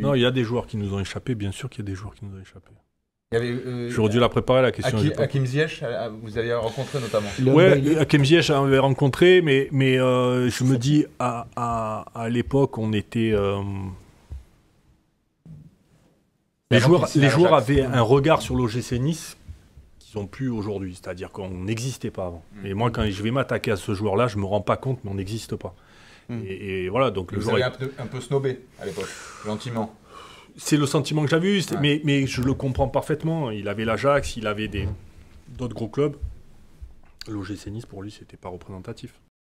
Non, il y a des joueurs qui nous ont échappés, bien sûr qu'il y a des joueurs qui nous ont échappés. Euh, J'aurais dû la préparer la question. Aki, Hakim euh, euh, vous avez rencontré notamment. Oui, Hakim Ziyech, on avait rencontré, mais, mais je me dis, à, l'époque, on était. Les, joueurs, les hein, joueurs avaient un regard sur l'OGC Nice qu'ils n'ont plus aujourd'hui, c'est-à-dire qu'on n'existait pas avant. Et mm. moi, quand je vais m'attaquer à ce joueur-là, je ne me rends pas compte, mais on n'existe pas. Mm. Et, voilà, donc un, peu, snobé à l'époque, gentiment c'est le sentiment que j'avais eu, mais, je le comprends parfaitement. Il avait l'Ajax, il avait d'autres gros clubs. L'OGC Nice, pour lui, c'était pas représentatif.